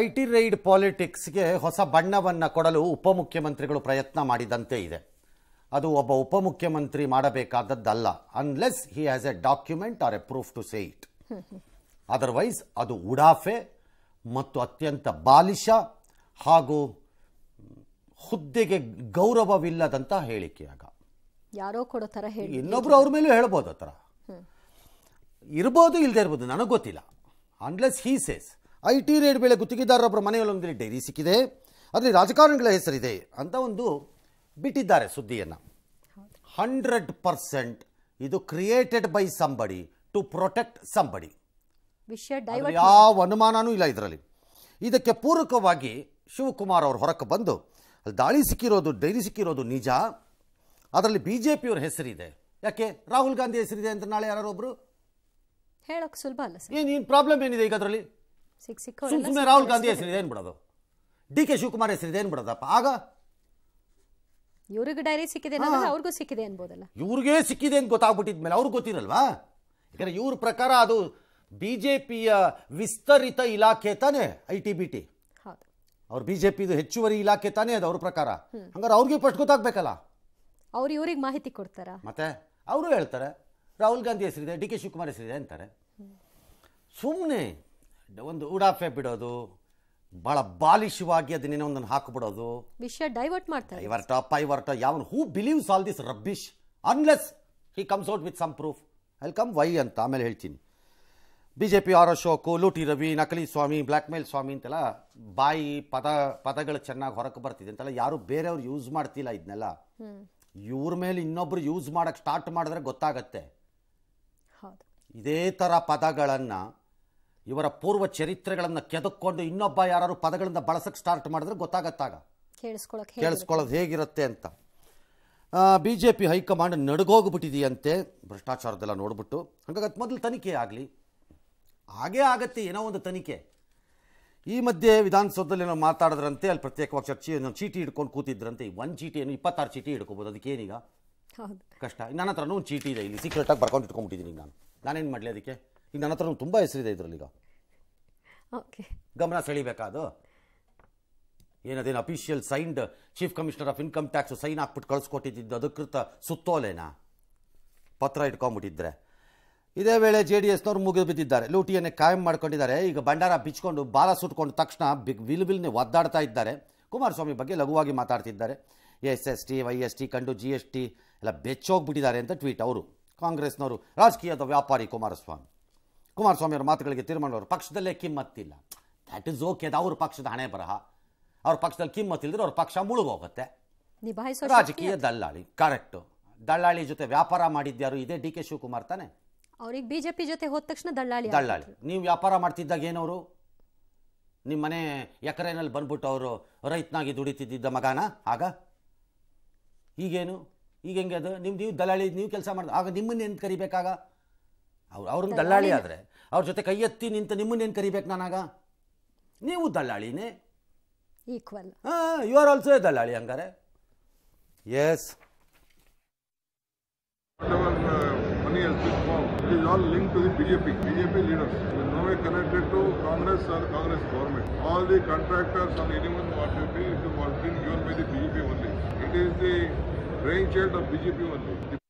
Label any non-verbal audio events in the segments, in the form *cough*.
I T raid ಪಾಲಿಟಿಕ್ಸ್ಗೆ ಹೊಸ ಬಣ್ಣವನ್ನು ಕೊಡಲು ಉಪಮುಖ್ಯಮಂತ್ರಿಗಳು ಪ್ರಯತ್ನ ಮಾಡಿದಂತೆ ಇದೆ ಅದು ಒಬ್ಬ ಉಪಮುಖ್ಯಮಂತ್ರಿ ಮಾಡಬೇಕಾದದ್ದಲ್ಲ unless he has a document or a proof to say it otherwise ಅದು ಉಡಾಫೆ ಮತ್ತು ಅತ್ಯಂತ ಬಾಲಿಶ ಹಾಗೂ ಹುದ್ದೆಗೆ ಗೌರವವಿಲ್ಲದಂತ ಹೇಳಿಕೆಯಾಗ ಯಾರೋ ಕೊಡೋ ತರ ಹೇಳಿ ಇನ್ನೊಬ್ರು ಅವ್ರ ಮೇಲೂ ಹೇಳ್ಬೋದು ಆ ಥರ ಇರ್ಬೋದು ಇಲ್ಲದೆ ಇರ್ಬೋದು ನನಗೆ ಗೊತ್ತಿಲ್ಲ unless he says I T raid ವೇಳೆ ಗುತ್ತಿಗೆದಾರರೊಬ್ಬರ ಮನೆಯಲ್ಲೊಂದರಲ್ಲಿ ಡೈರಿ ಸಿಕ್ಕಿದೆ ಅದರಲ್ಲಿ ರಾಜಕಾರಣಿಗಳ ಹೆಸರಿದೆ ಅಂತ ಒಂದು ಬಿಟ್ಟಿದ್ದಾರೆ ಸುದ್ದಿಯನ್ನು ಹಂಡ್ರೆಡ್ ಪರ್ಸೆಂಟ್ ಇದು created by somebody to protect somebody ಯಾವ ಅನುಮಾನನೂ ಇಲ್ಲ ಇದರಲ್ಲಿ ಇದಕ್ಕೆ ಪೂರಕವಾಗಿ ಶಿವಕುಮಾರ್ ಅವರು ಹೊರಕ್ಕೆ ಬಂದು ಅಲ್ಲಿ ದಾಳಿ ಸಿಕ್ಕಿರೋದು ಡೈರಿ ಸಿಕ್ಕಿರೋದು ನಿಜ ಅದರಲ್ಲಿ ಬಿ ಜೆ ಪಿಯವ್ರ ಹೆಸರಿದೆ ಯಾಕೆ ರಾಹುಲ್ ಗಾಂಧಿ ಹೆಸರಿದೆ ಅಂತ ನಾಳೆ ಒಬ್ರು ಹೇಳೋಕೆ ಸುಲಭ ಅಲ್ಲ ಪ್ರಾಬ್ಲಮ್ ಏನಿದೆ ಈಗ ಅದರಲ್ಲಿ ಸುಮ್ಮನೆ ರಾಹುಲ್ ಗಾಂಧಿ ಹೆಸರಿದೆ ಏನು ಬಿಡೋದು ಡಿ ಕೆ ಶಿವಕುಮಾರ್ ಹೆಸರಿದೆ ಏನು ಬಿಡೋದಪ್ಪ ಆಗ ಇವ್ರಿಗೆ ಡೈರಿ ಸಿಕ್ಕಿದೆ ಅವ್ರಿಗೂ ಸಿಕ್ಕಿದೆ ಅನ್ಬೋದಲ್ಲ ಇವ್ರಿಗೆ ಸಿಕ್ಕಿದೆ ಅಂತ ಗೊತ್ತಾಗ್ಬಿಟ್ಟಿದ ಮೇಲೆ ಅವ್ರಿಗೆ ಗೊತ್ತಿರಲ್ವಾ ಯಾಕಂದ್ರೆ ಇವ್ರ ಪ್ರಕಾರ ಅದು ಬಿ ಜೆ ಪಿಯ ವಿಸ್ತರಿತ ಇಲಾಖೆ ತಾನೇ ಐ ಟಿ ಬಿ ಟಿ ಅವ್ರು ಬಿ ಜೆ ಪಿದು ಹೆಚ್ಚುವರಿ ಇಲಾಖೆ ತಾನೇ ಅದು ಅವ್ರ ಪ್ರಕಾರ ಹಂಗಾರೆ ಅವ್ರಿಗೆ ಫಸ್ಟ್ ಗೊತ್ತಾಗ್ಬೇಕಲ್ಲ ಅವ್ರು ಇವ್ರಿಗೆ ಮಾಹಿತಿ ಕೊಡ್ತಾರ ಮತ್ತೆ ಅವರು ಹೇಳ್ತಾರೆ ರಾಹುಲ್ ಗಾಂಧಿ ಹೆಸರಿದೆ ಡಿ ಕೆ ಶಿವಕುಮಾರ್ ಹೆಸರಿದೆ ಅಂತಾರೆ ಸುಮ್ಮನೆ ಒಂದು ಉಡಾಫೆ ಬಿಡೋದು ಬಹಳ ಬಾಲಿಶವಾಗಿ ಅದನ್ನೇನೋ ಒಂದನ್ನು ಹಾಕಿಬಿಡೋದು ವಿಷಯ ಡೈವರ್ಟ್ ಮಾಡ್ತಾರೆ ಟಾಪ್ ಐ ಇವರ್ಟ ಯಾವನ್ who believes all this rubbish unless he comes out with some proof ಅಲ್ಲಿ ಕಮ್ ವೈ ಅಂತ ಆಮೇಲೆ ಹೇಳ್ತೀನಿ B J P R Ashok ಲೂಟಿ ರವಿ ನಕಲಿ ಸ್ವಾಮಿ ಬ್ಲ್ಯಾಕ್ ಮೇಲ್ ಸ್ವಾಮಿ ಅಂತೆಲ್ಲ ಬಾಯಿ ಪದ ಪದಗಳು ಚೆನ್ನಾಗಿ ಹೊರಕ್ಕೆ ಬರ್ತಿದೆ ಅಂತೆಲ್ಲ ಯಾರು ಬೇರೆಯವ್ರು ಯೂಸ್ ಮಾಡ್ತಿಲ್ಲ ಇದನ್ನೆಲ್ಲ ಇವ್ರ ಮೇಲೆ ಇನ್ನೊಬ್ರು ಯೂಸ್ ಮಾಡೋಕೆ ಸ್ಟಾರ್ಟ್ ಮಾಡಿದ್ರೆ ಗೊತ್ತಾಗತ್ತೆ ಇದೇ ಥರ ಪದಗಳನ್ನು ಇವರ ಪೂರ್ವ ಚರಿತ್ರೆಗಳನ್ನು ಕೆದಕೊಂಡು ಇನ್ನೊಬ್ಬ ಯಾರು ಪದಗಳನ್ನು ಬಳಸಕ್ಕೆ ಸ್ಟಾರ್ಟ್ ಮಾಡಿದ್ರೆ ಗೊತ್ತಾಗತ್ತಾಗ ಕೇಳಿಸ್ಕೊಳ್ಳೋದು ಹೇಗಿರುತ್ತೆ ಅಂತ ಬಿ ಜೆ ಪಿ ಹೈಕಮಾಂಡ್ ನಡುಗೋಗ್ಬಿಟ್ಟಿದೆಯಂತೆ ಭ್ರಷ್ಟಾಚಾರದೆಲ್ಲ ನೋಡ್ಬಿಟ್ಟು ಹಂಗಾಗಿ ಅದು ಮೊದಲು ತನಿಖೆ ಆಗಲಿ ಹಾಗೇ ಆಗತ್ತೆ ಏನೋ ಒಂದು ತನಿಖೆ ಈ ಮಧ್ಯೆ ವಿಧಾನಸೌಧದಲ್ಲಿ ಏನೋ ಮಾತಾಡಿದ್ರಂತೆ ಅಲ್ಲಿ ಪ್ರತ್ಯೇಕವಾಗಿ ಚರ್ಚೆ ಚೀಟಿ ಹಿಡ್ಕೊಂಡು ಕೂತಿದ್ರಂತೆ ಈ ಒಂದು ಚೀಟಿ ಏನು ಇಪ್ಪತ್ತಾರು ಚೀಟಿ ಹಿಡ್ಕೋಬೋದು ಅದಕ್ಕೇನೀಗ ಕಷ್ಟ ನನ್ನ ಹತ್ರನೂ ಒಂದು ಚೀಟಿ ಇದೆ ಇಲ್ಲಿ ಸೀಕ್ರೆಟಾಗಿ ಬರ್ಕೊಂಡು ಇಟ್ಕೊಂಡ್ಬಿಟ್ಟಿದ್ದೀನಿ ನಾನು ನಾನೇನು ಮಾಡಲಿ ಅದಕ್ಕೆ ಈಗ ನನ್ನ ಹತ್ರ ತುಂಬ ಹೆಸರಿದೆ ಇದರಲ್ಲಿ ಈಗ ಗಮನ ಸೆಳಿಬೇಕಾದ ಅದು ಏನದೇನು official signed chief commissioner of income tax sign ಹಾಕ್ಬಿಟ್ಟು ಕಳಿಸ್ಕೊಟ್ಟಿದ್ದು ಅಧಿಕೃತ ಸುತ್ತೋಲೇನಾ ಪತ್ರ ಇಟ್ಕೊಂಡ್ಬಿಟ್ಟಿದ್ರೆ ಇದೇ ವೇಳೆ ಜೆ ಡಿ ಎಸ್ನವ್ರು ಮುಗಿದು ಬಿದ್ದಿದ್ದಾರೆ ಲೂಟಿಯನ್ನೇ ಕಾಯಂ ಮಾಡ್ಕೊಂಡಿದ್ದಾರೆ ಈಗ ಭಂಡಾರ ಬಿಚ್ಕೊಂಡು ಬಾಲ ಸುಟ್ಕೊಂಡು ತಕ್ಷಣ ಬಿಗ್ ವಿಲ್ ವಿಲ್ನೆ ಒದ್ದಾಡ್ತಾ ಇದ್ದಾರೆ ಕುಮಾರಸ್ವಾಮಿ ಬಗ್ಗೆ ಲಘುವಾಗಿ ಮಾತಾಡ್ತಿದ್ದಾರೆ S S T Y S T ಕಂಡು ಜಿ ಎಸ್ ಟಿ ಎಲ್ಲ ಬೆಚ್ಚೋಗ್ಬಿಟ್ಟಿದ್ದಾರೆ ಅಂತ ಟ್ವೀಟ್ ಅವರು ಕಾಂಗ್ರೆಸ್ನವರು ರಾಜಕೀಯದ ವ್ಯಾಪಾರಿ ಕುಮಾರಸ್ವಾಮಿ ಅವರ ಮಾತುಗಳಿಗೆ ತೀರ್ಮಾನವರು ಪಕ್ಷದಲ್ಲೇ ಕಿಮ್ಮತ್ತಿಲ್ಲ ದ್ಯಾಟ್ ಇಸ್ ಓಕೆ ಅದ ಅವ್ರ ಪಕ್ಷದ ಹಣೆ ಬರಹ ಅವ್ರ ಪಕ್ಷದಲ್ಲಿ ಕಿಮ್ಮತ್ತಿಲ್ಲದ್ರೆ ಅವ್ರ ಪಕ್ಷ ಮುಳುಗೋಗುತ್ತೆ ರಾಜಕೀಯ ದಲ್ಲಾಳಿ ಕರೆಕ್ಟು ದಲ್ಲಾಳಿ ಜೊತೆ ವ್ಯಾಪಾರ ಮಾಡಿದ್ಯಾರು ಇದೇ ಡಿ ಕೆ ಶಿವಕುಮಾರ್ ತಾನೆ ಅವ್ರಿಗೆ ಬಿಜೆಪಿ ಜೊತೆ ಹೋದ ತಕ್ಷಣ ದಲ್ಲಾಳಿ ದಲ್ಲಾಳಿ ನೀವು ವ್ಯಾಪಾರ ಮಾಡ್ತಿದ್ದಾಗ ಏನವರು ನಿಮ್ಮ ಮನೆ ಎಕರೆನಲ್ಲಿ ಬಂದ್ಬಿಟ್ಟು ಅವರು ರೈತನಾಗಿ ದುಡಿತಿದ್ದ ಮಗಾನ ಆಗ ಈಗೇನು ಈಗ ಹೆಂಗೆ ಅದು ನಿಮ್ದು ನೀವು ದಲ್ಲಾಳಿ ನೀವು ಕೆಲಸ ಮಾಡಿದ ಆಗ ನಿಮ್ಮನ್ನು ಏನು ಕರಿಬೇಕಾಗ ಅವ್ರು ಅವ್ರನ್ನ ದಲ್ಲಾಳಿ ಆದರೆ ಅವ್ರ ಜೊತೆ ಕೈ ಎತ್ತಿ ನಿಂತು ನಿಮ್ಮನ್ನೇನು ಕರಿಬೇಕು ನಾನಾಗ ನೀವು ದಲ್ಲಾಳಿನೇ ಈಕ್ವಲ್ ಹಾಂ ಯು ಆರ್ ಆಲ್ಸೋ ದಲ್ಲಾಳಿ ಹಂಗಾರೆ yes money has been found. It is all linked to the BJP, BJP leaders. It is no way connected to Congress or Congress government. All the contractors or anyone what may be, it was been given by the BJP only. It is the brainchild of BJP only. The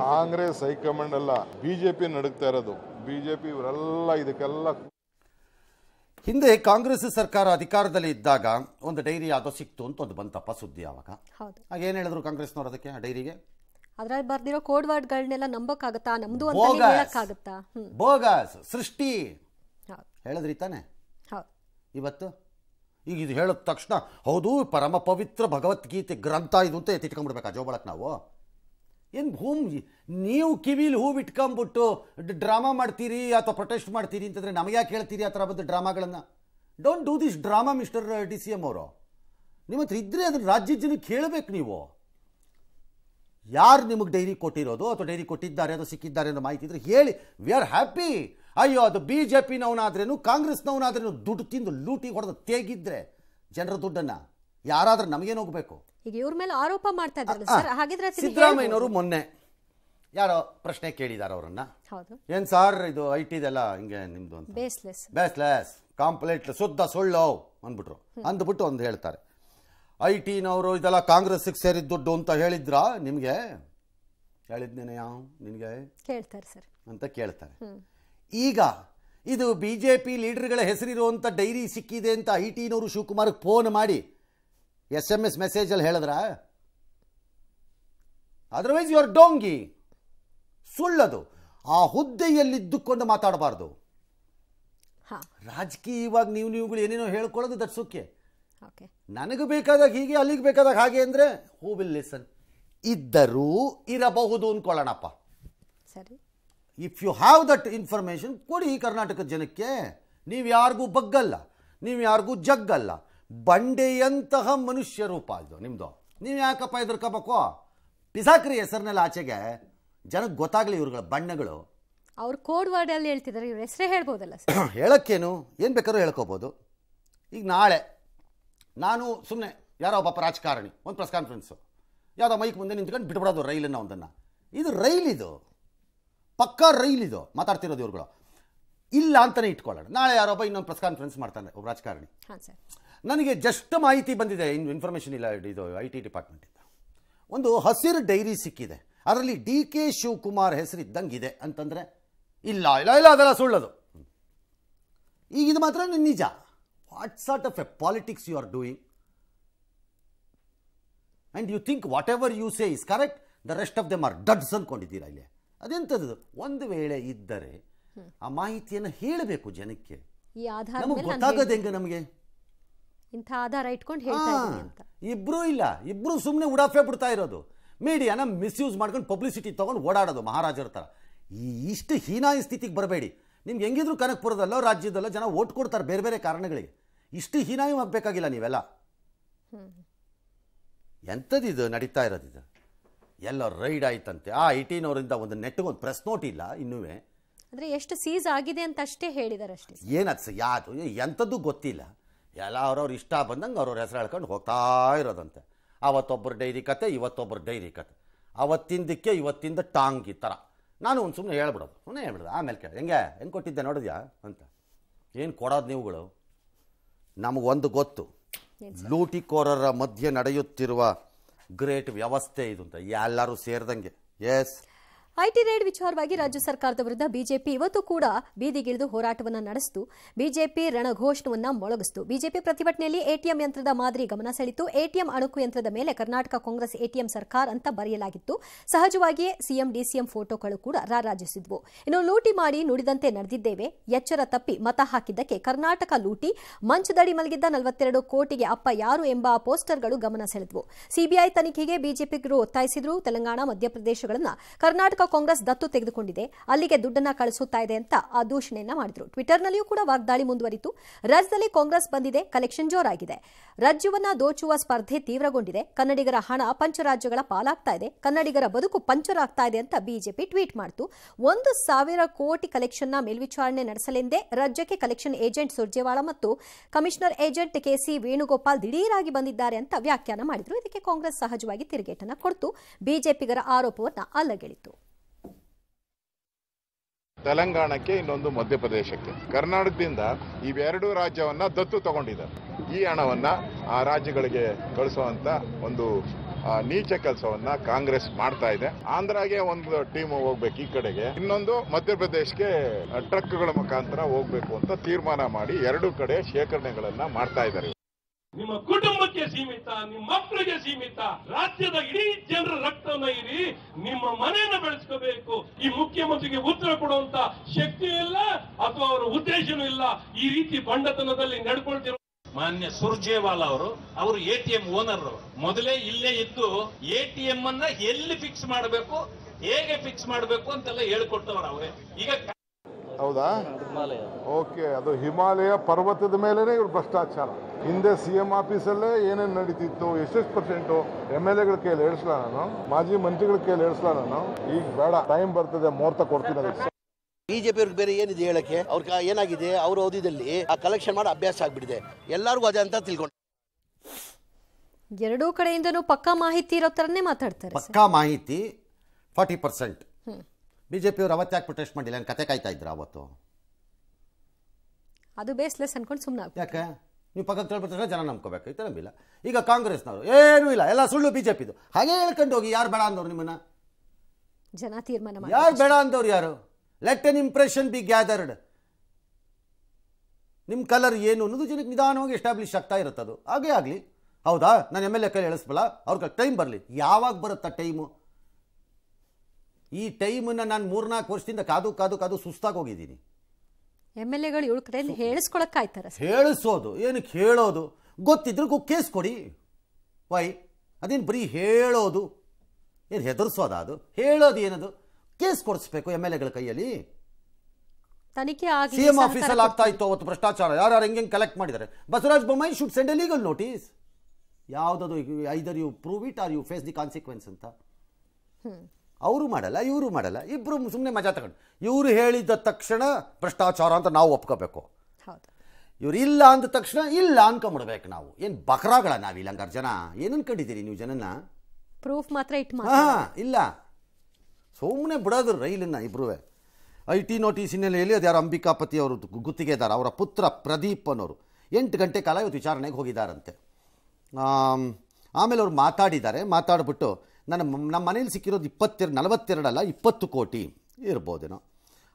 Congress high command ಅಲ್ಲ BJP ನಡುಕ್ತಾ ಇರೋದು BJP ಇವರೆಲ್ಲ ಇದಕ್ಕೆಲ್ಲ ಹಿಂದೆ ಕಾಂಗ್ರೆಸ್ ಸರ್ಕಾರ ಅಧಿಕಾರದಲ್ಲಿ ಇದ್ದಾಗ ಒಂದು ಡೈರಿ ಯಾವುದೋ ಸಿಕ್ತು ಅಂತ ಒಂದು ಬಂತಪ್ಪ ಸುದ್ದಿ ಆವಾಗ ಏನ್ ಹೇಳಿದ್ರು ಕಾಂಗ್ರೆಸ್ನವ್ರು ಅದಕ್ಕೆ ಆ ಡೈರಿಗೆ ಅದ್ರಲ್ಲಿ ಬರ್ದಿರೋ ಕೋಡ್ ವರ್ಡ್ಗಳನ್ನೆಲ್ಲ ನಂಬಕ್ಕಾಗತ್ತಾ ನಮ್ದು ಅಂತ ಸೃಷ್ಟಿ ಹೇಳಿದ್ರಿ ತಾನೆ ಇವತ್ತು ಈಗ ಇದು ಹೇಳಿದ ತಕ್ಷಣ ಹೌದು ಪರಮ ಪವಿತ್ರ ಭಗವದ್ಗೀತೆ ಗ್ರಂಥ ಇದು ಅಂತ ಎತ್ತಿಟ್ಕೊಂಡ್ಬಿಡ್ಬೇಕಾ ಜೋಬಳಕ್ ನಾವು ಏನು ಹೂಮ್ ನೀವು ಕಿವಿಲಿ ಹೂ ಇಟ್ಕೊಂಬಿಟ್ಟು ಡ್ರಾಮಾ ಮಾಡ್ತೀರಿ ಅಥವಾ ಪ್ರೊಟೆಸ್ಟ್ ಮಾಡ್ತೀರಿ ಅಂತಂದರೆ ನಮಗೆ ಯಾಕೆ ಹೇಳ್ತೀರಿ ಆ ಥರ ಬಂದು ಡ್ರಾಮಾಗಳನ್ನು don't do this drama mister D C M ಅವರು ನಿಮ್ಮ ಹತ್ರ ಇದ್ದರೆ ಅದನ್ನು ರಾಜ್ಯ ಜನಕ್ಕೆ ಕೇಳಬೇಕು ನೀವು ಯಾರು ನಿಮಗೆ ಡೈರಿ ಕೊಟ್ಟಿರೋದು ಅಥವಾ ಡೈರಿ ಕೊಟ್ಟಿದ್ದಾರೆ ಅಥವಾ ಸಿಕ್ಕಿದ್ದಾರೆ ಅನ್ನೋ ಮಾಹಿತಿ ಇದ್ರೆ ಹೇಳಿ ವಿ ಆರ್ ಹ್ಯಾಪಿ ಅಯ್ಯೋ ಅದು ಬಿ ಜೆ ಪಿನವನಾದ್ರೇನು ಕಾಂಗ್ರೆಸ್ನವನಾದ್ರೇನು ದುಡ್ಡು ತಿಂದು ಲೂಟಿ ಹೊಡೆದು ತೇಗಿದ್ರೆ ಜನರ ದುಡ್ಡನ್ನು ಯಾರಾದ್ರೂ ನಮಗೇನು ಹೋಗ್ಬೇಕು ಈಗ ಇವ್ರ ಮೇಲೆ ಆರೋಪ ಮಾಡ್ತಾ ಇದ್ದಾರೆ ಸಿದ್ದರಾಮಯ್ಯನವರು ಮೊನ್ನೆ ಯಾರೋ ಪ್ರಶ್ನೆ ಕೇಳಿದಾರೆ ಅವರನ್ನ ಏನ್ ಸರ್ ಇದು ಐ ಹಿಂಗೆ ನಿಮ್ದು ಅಂತ ಬೇಸ್ಲೆಸ್ ಕಾಂಪ್ಲೇಟ್ ಶುದ್ಧ ಸುಳ್ಳು ಅಂದ್ಬಿಟ್ರು ಅಂದ್ಬಿಟ್ಟು ಒಂದು ಹೇಳ್ತಾರೆ ಐ ಟಿನವರು ಇದೆಲ್ಲ ಕಾಂಗ್ರೆಸ್ಸಿಗೆ ಸೇರಿದ ದುಡ್ಡು ಅಂತ ಹೇಳಿದ್ರಾ ನಿಮ್ಗೆ ಹೇಳಿದ್ನೇನೆ ಯಾವ ನಿನಗೆ ಕೇಳ್ತಾರೆ ಸರ್ ಅಂತ ಕೇಳ್ತಾರೆ ಈಗ ಇದು ಬಿ ಜೆ ಪಿ ಲೀಡರ್ಗಳ ಹೆಸರಿರುವಂಥ ಡೈರಿ ಸಿಕ್ಕಿದೆ ಅಂತ ಐ ಟಿನವರು ಶಿವಕುಮಾರ್ ಫೋನ್ ಮಾಡಿ ಎಸ್ ಎಮ್ ಎಸ್ ಮೆಸೇಜಲ್ಲಿ ಹೇಳಿದ್ರಾ ಅದರ್ವೈಸ್ ಯು ಆರ್ ಡೋಂಗಿ ಸುಳ್ಳದು ಆ ಹುದ್ದೆಯಲ್ಲಿದ್ದುಕೊಂಡು ಮಾತಾಡಬಾರ್ದು ರಾಜಕೀಯವಾಗಿ ನೀವು ನೀವುಗಳು ಏನೇನೋ ಹೇಳ್ಕೊಳ್ಳೋದು ದಟ್ ಸುಖೆ ನನಗೆ ಬೇಕಾದಾಗ ಹೀಗೆ ಅಲ್ಲಿಗೆ ಬೇಕಾದಾಗ ಹಾಗೆ ಅಂದರೆ ಹೂ ವಿಲ್ ಲಿಸನ್ ಇದ್ದರೂ ಇರಬಹುದು ಅಂದ್ಕೊಳ್ಳೋಣಪ್ಪ ಸರಿ if you have that information ಕೊಡಿ ಕರ್ನಾಟಕದ ಜನಕ್ಕೆ ನೀವು ಯಾರಿಗೂ ಬಗ್ಗಲ್ಲ ನೀವು ಯಾರಿಗೂ ಜಗ್ಗಲ್ಲ ಬಂಡೆಯಂತಹ ಮನುಷ್ಯ ರೂಪ ಇದು ನಿಮ್ಮದು ನೀವು ಯಾಕಪ್ಪ ಎದುರ್ಕೋಬೇಕು ಪಿಸಾಕ್ರಿ ಹೆಸರಿನಲ್ಲಿ ಆಚೆಗೆ ಜನಕ್ಕೆ ಗೊತ್ತಾಗಲಿ ಇವ್ರುಗಳ ಬಣ್ಣಗಳು ಅವ್ರು ಕೋಡ್ ಅಲ್ಲಿ ಹೇಳ್ತಿದ್ದಾರೆ ಇವ್ರ ಹೆಸರೇ ಹೇಳ್ಬೋದಲ್ಲ *clears throat* ಹೇಳೋಕ್ಕೇನು ಏನು ಬೇಕಾದ್ರೂ ಹೇಳ್ಕೋಬೋದು ಈಗ ನಾಳೆ ನಾನು ಸುಮ್ಮನೆ ಯಾರೋ ಒಬ್ಬ ರಾಜಕಾರಣಿ ಒಂದು ಪ್ರೆಸ್ ಕಾನ್ಫರೆನ್ಸು ಯಾವುದೋ ಮೈಕ್ ಮುಂದೆ ನಿಂತ್ಕೊಂಡು ಬಿಟ್ಬಿಡೋದು ರೈಲನ್ನು ಒಂದನ್ನು ಇದು ರೈಲ್ ರೈಲಿದು ಪಕ್ಕಾ ಇದು ಮಾತಾಡ್ತಿರೋದು ಇವ್ರುಗಳು ಇಲ್ಲ ಅಂತಲೇ ಇಟ್ಕೊಳ್ಳೋಣ ನಾಳೆ ಯಾರೊಬ್ಬ ಇನ್ನೊಂದು ಪ್ರೆಸ್ ಕಾನ್ಫರೆನ್ಸ್ ಮಾಡ್ತಾನೆ ಒಬ್ಬ ರಾಜಕಾರಣಿ ಹಾಂ ಸರ್ ನನಗೆ ಜಸ್ಟ್ ಮಾಹಿತಿ ಬಂದಿದೆ ಇನ್ ಇನ್ಫಾರ್ಮೇಷನ್ ಇಲ್ಲ ಇದು ಐ ಟಿ ಡಿಪಾರ್ಟ್ಮೆಂಟಿಂದ ಒಂದು ಹಸಿರು ಡೈರಿ ಸಿಕ್ಕಿದೆ ಅದರಲ್ಲಿ ಡಿ ಕೆ ಶಿವಕುಮಾರ್ ಇದೆ ಅಂತಂದರೆ ಇಲ್ಲ ಇಲ್ಲ ಇಲ್ಲ ಅದೆಲ್ಲ ಸುಳ್ಳದು ಈಗ ಇದು ಮಾತ್ರ ನಿಜ what sort of a politics you are doing and you think whatever you say is correct the rest of them are duds ಅಂದ್ಕೊಂಡಿದ್ದೀರಾ ಇಲ್ಲಿ ಅದೆಂಥದ್ದು ಒಂದು ವೇಳೆ ಇದ್ದರೆ ಆ ಮಾಹಿತಿಯನ್ನು ಹೇಳಬೇಕು ಜನಕ್ಕೆ ನಮಗೆ ಗೊತ್ತಾಗೋದು ಹೆಂಗೆ ನಮಗೆ ಇಂಥ ಆಧಾರ ಇಟ್ಕೊಂಡು ಅಂತ ಇಬ್ರು ಇಲ್ಲ ಇಬ್ರು ಸುಮ್ಮನೆ ಉಡಾಫೆ ಬಿಡ್ತಾ ಇರೋದು ಮೀಡಿಯಾನ ಮಿಸ್ಯೂಸ್ ಮಾಡ್ಕೊಂಡು ಪಬ್ಲಿಸಿಟಿ ತಗೊಂಡು ಓಡಾಡೋದು ಮಹಾರಾಜರ ಥರ ಈ ಇಷ್ಟು ಹೀನಾಯ ಸ್ಥಿತಿಗೆ ಬರಬೇಡಿ ನಿಮ್ಗೆ ಹೆಂಗಿದ್ರು ಕನಕಪುರದಲ್ಲೋ ರಾಜ್ಯದಲ್ಲೋ ಜನ ಓಟ್ ಕೊಡ್ತಾರೆ ಬೇರೆ ಬೇರೆ ಕಾರಣಗಳಿಗೆ ಇಷ್ಟು ಆಗಬೇಕಾಗಿಲ್ಲ ನೀವೆಲ್ಲ ಎಂಥದ್ದಿದು ನಡೀತಾ ಇದು ಎಲ್ಲ ರೈಡ್ ಆಯ್ತಂತೆ ಆ ಐಟೀನವರಿಂದ ಒಂದು ಒಂದು ಪ್ರೆಸ್ ನೋಟ್ ಇಲ್ಲ ಇನ್ನೂ ಅಂದರೆ ಎಷ್ಟು ಸೀಸ್ ಆಗಿದೆ ಅಂತ ಅಷ್ಟೇ ಹೇಳಿದಾರೆ ಅಷ್ಟೇ ಏನದು ಯಾವುದು ಎಂಥದ್ದು ಗೊತ್ತಿಲ್ಲ ಎಲ್ಲ ಅವ್ರವ್ರ ಇಷ್ಟ ಬಂದಂಗೆ ಅವ್ರವ್ರ ಹೆಸರು ಹೇಳ್ಕೊಂಡು ಹೋಗ್ತಾ ಇರೋದಂತೆ ಅವತ್ತೊಬ್ಬರು ಡೈರಿ ಕತೆ ಇವತ್ತೊಬ್ಬರು ಡೈರಿ ಕತೆ ಅವತ್ತಿಂದಕ್ಕೆ ಇವತ್ತಿಂದ ಟಾಂಗ್ ಈ ಥರ ನಾನು ಒಂದು ಸುಮ್ಮನೆ ಹೇಳ್ಬಿಡೋದು ಸುಮ್ಮನೆ ಹೇಳ್ಬಿಡೋದು ಆಮೇಲೆ ಕೇಳಿ ಹೆಂಗೆ ಹೆಂಗೆ ಕೊಟ್ಟಿದ್ದೆ ನೋಡಿದ್ಯಾ ಅಂತ ಏನು ಕೊಡೋದು ನೀವುಗಳು ನಮಗೊಂದು ಗೊತ್ತು ಲೂಟಿಕೋರರ ಮಧ್ಯೆ ನಡೆಯುತ್ತಿರುವ ಗ್ರೇಟ್ ವ್ಯವಸ್ಥೆ ಇದು ಅಂತ ಎಲ್ಲರೂ ಸೇರಿದಂಗೆ ಎಸ್ ಐಟಿ ರೈಡ್ ವಿಚಾರವಾಗಿ ರಾಜ್ಯ ಸರ್ಕಾರದ ವಿರುದ್ಧ ಬಿಜೆಪಿ ಇವತ್ತು ಕೂಡ ಬೀದಿಗಿಳಿದು ಹೋರಾಟವನ್ನು ನಡೆಸಿತು ಬಿಜೆಪಿ ರಣಘೋಷಣವನ್ನು ಮೊಳಗಿಸಿತು ಬಿಜೆಪಿ ಪ್ರತಿಭಟನೆಯಲ್ಲಿ ಎಟಿಎಂ ಯಂತ್ರದ ಮಾದರಿ ಗಮನ ಸೆಳೆಯಿತು ಎಟಿಎಂ ಅಣುಕು ಯಂತ್ರದ ಮೇಲೆ ಕರ್ನಾಟಕ ಕಾಂಗ್ರೆಸ್ ಎಟಿಎಂ ಸರ್ಕಾರ ಅಂತ ಬರೆಯಲಾಗಿತ್ತು ಸಹಜವಾಗಿಯೇ ಸಿಎಂ ಡಿಸಿಎಂ ಫೋಟೋಗಳು ಕೂಡ ರಾರಾಜಿಸಿದ್ವು ಇನ್ನು ಲೂಟಿ ಮಾಡಿ ನುಡಿದಂತೆ ನಡೆದಿದ್ದೇವೆ ಎಚ್ಚರ ತಪ್ಪಿ ಮತ ಹಾಕಿದ್ದಕ್ಕೆ ಕರ್ನಾಟಕ ಲೂಟಿ ಮಂಚದಡಿ ಮಲಗಿದ್ದ ನಲವತ್ತೆರಡು ಕೋಟಿಗೆ ಅಪ್ಪ ಯಾರು ಎಂಬ ಪೋಸ್ಟರ್ಗಳು ಗಮನ ಸೆಳೆದ್ವು ಸಿಬಿಐ ತನಿಖೆಗೆ ಬಿಜೆಪಿ ಒತ್ತಾಯಿಸಿದ್ರು ತೆಲಂಗಾಣ ಮಧ್ಯಪ್ರದೇಶಗಳನ್ನು ಕರ್ನಾಟಕ ಕಾಂಗ್ರೆಸ್ ದತ್ತು ತೆಗೆದುಕೊಂಡಿದೆ ಅಲ್ಲಿಗೆ ದುಡ್ಡನ್ನ ಕಳಿಸುತ್ತಾ ಇದೆ ಅಂತ ಆ ದೂಷಣೆಯನ್ನ ಮಾಡಿದ್ರು ಟ್ವಿಟರ್ನಲ್ಲಿಯೂ ಕೂಡ ವಾಗ್ದಾಳಿ ಮುಂದುವರಿತು ರಾಜ್ಯದಲ್ಲಿ ಕಾಂಗ್ರೆಸ್ ಬಂದಿದೆ ಕಲೆಕ್ಷನ್ ಜೋರಾಗಿದೆ ರಾಜ್ಯವನ್ನ ದೋಚುವ ಸ್ಪರ್ಧೆ ತೀವ್ರಗೊಂಡಿದೆ ಕನ್ನಡಿಗರ ಹಣ ಪಂಚರಾಜ್ಯಗಳ ಪಾಲಾಗ್ತಾ ಇದೆ ಕನ್ನಡಿಗರ ಬದುಕು ಪಂಚರ್ ಆಗ್ತಾ ಇದೆ ಅಂತ ಬಿಜೆಪಿ ಟ್ವೀಟ್ ಮಾಡಿತು ಒಂದು ಸಾವಿರ ಕೋಟಿ ಕಲೆಕ್ಷನ್ನ ಮೇಲ್ವಿಚಾರಣೆ ನಡೆಸಲೆಂದೇ ರಾಜ್ಯಕ್ಕೆ ಕಲೆಕ್ಷನ್ ಏಜೆಂಟ್ ಸುರ್ಜೇವಾಳ ಮತ್ತು ಕಮಿಷನರ್ ಏಜೆಂಟ್ ಕೆಸಿ ವೇಣುಗೋಪಾಲ್ ದಿಢೀರಾಗಿ ಬಂದಿದ್ದಾರೆ ಅಂತ ವ್ಯಾಖ್ಯಾನ ಮಾಡಿದ್ರು ಇದಕ್ಕೆ ಕಾಂಗ್ರೆಸ್ ಸಹಜವಾಗಿ ತಿರುಗೇಟನ್ನು ಕೊಡ್ತು ಬಿಜೆಪಿಗರ ಆರೋಪವನ್ನು ಅಲ್ಲಗೆಳಿತು ತೆಲಂಗಾಣಕ್ಕೆ ಇನ್ನೊಂದು ಮಧ್ಯಪ್ರದೇಶಕ್ಕೆ ಕರ್ನಾಟಕದಿಂದ ಇವೆರಡೂ ರಾಜ್ಯವನ್ನ ದತ್ತು ತಗೊಂಡಿದ್ದಾರೆ ಈ ಹಣವನ್ನ ಆ ರಾಜ್ಯಗಳಿಗೆ ಕಳಿಸುವಂತ ಒಂದು ನೀಚ ಕೆಲಸವನ್ನ ಕಾಂಗ್ರೆಸ್ ಮಾಡ್ತಾ ಇದೆ ಆಂಧ್ರಾಗೆ ಒಂದು ಟೀಮ್ ಹೋಗ್ಬೇಕು ಈ ಕಡೆಗೆ ಇನ್ನೊಂದು ಮಧ್ಯಪ್ರದೇಶಕ್ಕೆ ಟ್ರಕ್ಗಳ ಮುಖಾಂತರ ಹೋಗ್ಬೇಕು ಅಂತ ತೀರ್ಮಾನ ಮಾಡಿ ಎರಡು ಕಡೆ ಶೇಖರಣೆಗಳನ್ನ ಮಾಡ್ತಾ ಇದ್ದಾರೆ ನಿಮ್ಮ ಕುಟುಂಬಕ್ಕೆ ಸೀಮಿತ ನಿಮ್ಮ ಮಕ್ಕಳಿಗೆ ಸೀಮಿತ ರಾಜ್ಯದ ಇಡೀ ಜನರ ರಕ್ತವನ್ನ ಇರಿ ನಿಮ್ಮ ಮನೆಯನ್ನು ಬೆಳೆಸ್ಕೋಬೇಕು ಈ ಮುಖ್ಯಮಂತ್ರಿಗೆ ಉತ್ತರ ಕೊಡುವಂತ ಶಕ್ತಿ ಇಲ್ಲ ಅಥವಾ ಅವರ ಉದ್ದೇಶನೂ ಇಲ್ಲ ಈ ರೀತಿ ಬಂಡತನದಲ್ಲಿ ನಡ್ಕೊಳ್ತಿರೋ ಮಾನ್ಯ ಸುರ್ಜೇವಾಲಾ ಅವರು ಅವರು ಎ ಟಿ ಎಂ ಓನರ್ ಮೊದಲೇ ಇಲ್ಲೇ ಇದ್ದು ಎ ಟಿ ಎಂ ಅನ್ನ ಎಲ್ಲಿ ಫಿಕ್ಸ್ ಮಾಡಬೇಕು ಹೇಗೆ ಫಿಕ್ಸ್ ಮಾಡಬೇಕು ಅಂತೆಲ್ಲ ಹೇಳ್ಕೊಟ್ಟವ್ರು ಅವರೇ ಈಗ ಹೌದಾ ಓಕೆ ಅದು ಹಿಮಾಲಯ ಪರ್ವತದ ಮೇಲೇ ಇವ್ರು ಭ್ರಷ್ಟಾಚಾರ ಹಿಂದೆ ಸಿ ಎಂ ಆಫೀಸಲ್ಲೇ ಏನೇನು ನಡೀತಿತ್ತು ಎಷ್ಟೆಷ್ಟು ಪರ್ಸೆಂಟು ಎಮ್ ಎಲ್ ಎಗಳ ಕೈಯಲ್ಲಿ ಹೇಳಿಸ್ಲಾ ನಾನು ಮಾಜಿ ಮಂತ್ರಿಗಳ ಕೈಯಲ್ಲಿ ಹೇಳಿಸ್ಲಾ ನಾನು ಈಗ ಬೇಡ ಟೈಮ್ ಬರ್ತದೆ ಮುಹೂರ್ತ ಕೊಡ್ತೀನಿ ಬಿಜೆಪಿ ಅವ್ರಿಗೆ ಬೇರೆ ಏನಿದೆ ಹೇಳಕ್ಕೆ ಅವ್ರ ಏನಾಗಿದೆ ಅವ್ರ ಓದಿದಲ್ಲಿ ಆ ಕಲೆಕ್ಷನ್ ಮಾಡಿ ಅಭ್ಯಾಸ ಆಗ್ಬಿಟ್ಟಿದೆ ಎಲ್ಲರಿಗೂ ಅದೇ ಅಂತ ತಿಳ್ಕೊಂಡು ಎರಡೂ ಕಡೆಯಿಂದನೂ ಪಕ್ಕಾ ಮಾಹಿತಿ ಇರೋ ಥರನೇ ಮಾತಾಡ್ತಾರೆ ಪಕ್ಕಾ ಮಾಹಿತಿ ಫಾರ್ಟಿ ಪರ್ಸೆಂಟ್ ಬಿ ಜೆ ಪಿಯವರು ಯಾಕೆ ಪ್ರೊಟೆಸ್ಟ್ ಮಾಡಿಲ್ಲ ಏನು ಕತೆ ಕಾಯ್ತಾ ಇದ್ರು ಅವತ್ತು ಅದು ಬೇಸ್ಲೆಸ್ ಅನ್ಕೊಂಡು ಸುಮ್ಮನೆ ಯಾಕೆ ನೀವು ಪಕ್ಕಕ್ಕೆ ಜನ ನಂಬ್ಕೋಬೇಕು ಈ ನಂಬಿಲ್ಲ ಈಗ ಕಾಂಗ್ರೆಸ್ನವರು ಏನೂ ಇಲ್ಲ ಎಲ್ಲ ಸುಳ್ಳು ಬಿ ಜೆ ಪಿದು ಹಾಗೆ ಹೇಳ್ಕೊಂಡು ಹೋಗಿ ಯಾರು ಬೇಡ ಅಂದವ್ರು ನಿಮ್ಮನ್ನ ಜನ ತೀರ್ಮಾನ ಯಾರು ಬೇಡ ಅಂದವ್ರು ಯಾರು let an impression be gathered ನಿಮ್ಮ ಕಲರ್ ಏನು ಅನ್ನೋದು ಜನಕ್ಕೆ ನಿಧಾನವಾಗಿ ಎಸ್ಟಾಬ್ಲಿಷ್ ಆಗ್ತಾ ಇರುತ್ತೆ ಅದು ಹಾಗೇ ಆಗಲಿ ಹೌದಾ ನಾನು ಎಮ್ ಎಲ್ ಎ ಕೈ ಎಳಿಸ್ಬಲ್ಲ ಅವ್ರಿಗೆ ಟೈಮ್ ಬರಲಿ ಯಾವಾಗ ಬರುತ್ತಾ ಟೈಮು ಈ ಟೈಮನ್ನ ನಾನು ಮೂರ್ನಾಲ್ಕು ವರ್ಷದಿಂದ ಕಾದು ಕಾದು ಕಾದು ಸುಸ್ತಾಗಿ ಹೋಗಿದ್ದೀನಿ ಎಮ್ ಎಲ್ ಎಗಳು ಇವಳ ಕಡೆಯಲ್ಲಿ ಹೇಳಿಸೋದು ಏನಕ್ಕೆ ಹೇಳೋದು ಗೊತ್ತಿದ್ರು ಕೇಸ್ ಕೊಡಿ ವೈ ಅದೇನು ಬರೀ ಹೇಳೋದು ಏನು ಹೆದರ್ಸೋದ ಅದು ಹೇಳೋದು ಏನದು ಕೇಸ್ ಕೊಡಿಸ್ಬೇಕು ಎಮ್ ಎಲ್ ಎಗಳ ಕೈಯಲ್ಲಿ ತನಿಖೆ ಸಿ ಎಂ ಆಫೀಸಲ್ಲಿ ಆಗ್ತಾ ಇತ್ತು ಅವತ್ತು ಭ್ರಷ್ಟಾಚಾರ ಯಾರು ಹೆಂಗೆ ಕಲೆಕ್ಟ್ ಮಾಡಿದ್ದಾರೆ Basavaraj Bommai should send a legal notice ಯಾವುದದು either you prove it or you face the consequence ಅಂತ ಅವರು ಮಾಡಲ್ಲ ಇವರು ಮಾಡಲ್ಲ ಇಬ್ಬರು ಸುಮ್ಮನೆ ಮಜಾ ತಗೊಂಡು ಇವರು ಹೇಳಿದ ತಕ್ಷಣ ಭ್ರಷ್ಟಾಚಾರ ಅಂತ ನಾವು ಒಪ್ಕೋಬೇಕು ಇವ್ರು ಇಲ್ಲ ಅಂದ ತಕ್ಷಣ ಇಲ್ಲ ಅನ್ಕೊಂಬಿಡ್ಬೇಕು ನಾವು ಏನು ಬಕ್ರಾಗಳ ಇಲ್ಲ ಹಂಗಾರೆ ಜನ ಏನು ಅನ್ಕೊಂಡಿದ್ದೀರಿ ನೀವು ಜನನ ಪ್ರೂಫ್ ಮಾತ್ರ ಇಟ್ಟು ಹಾಂ ಇಲ್ಲ ಸುಮ್ಮನೆ ಬಿಡೋದು ರೈಲನ್ನು ಇಬ್ಬರೂ ಐ ಟಿ ನೋಟಿಸ್ ಹಿನ್ನೆಲೆಯಲ್ಲಿ ಅದು ಯಾರು ಅಂಬಿಕಾಪತಿ ಅವರು ಗುತ್ತಿಗೆದಾರ ಅವರ ಪುತ್ರ ಪ್ರದೀಪ್ ಅನ್ನೋರು ಎಂಟು ಗಂಟೆ ಕಾಲ ಇವತ್ತು ವಿಚಾರಣೆಗೆ ಹೋಗಿದ್ದಾರಂತೆ ಆಮೇಲೆ ಅವ್ರು ಮಾತಾಡಿದ್ದಾರೆ ಮಾತಾಡ್ಬಿಟ್ಟು ನನ್ನ ನಮ್ಮ ಮನೇಲಿ ಸಿಕ್ಕಿರೋದು ಇಪ್ಪತ್ತೆರಡು ನಲವತ್ತೆರಡಲ್ಲ ಇಪ್ಪತ್ತು ಕೋಟಿ ಇರ್ಬೋದೇನೋ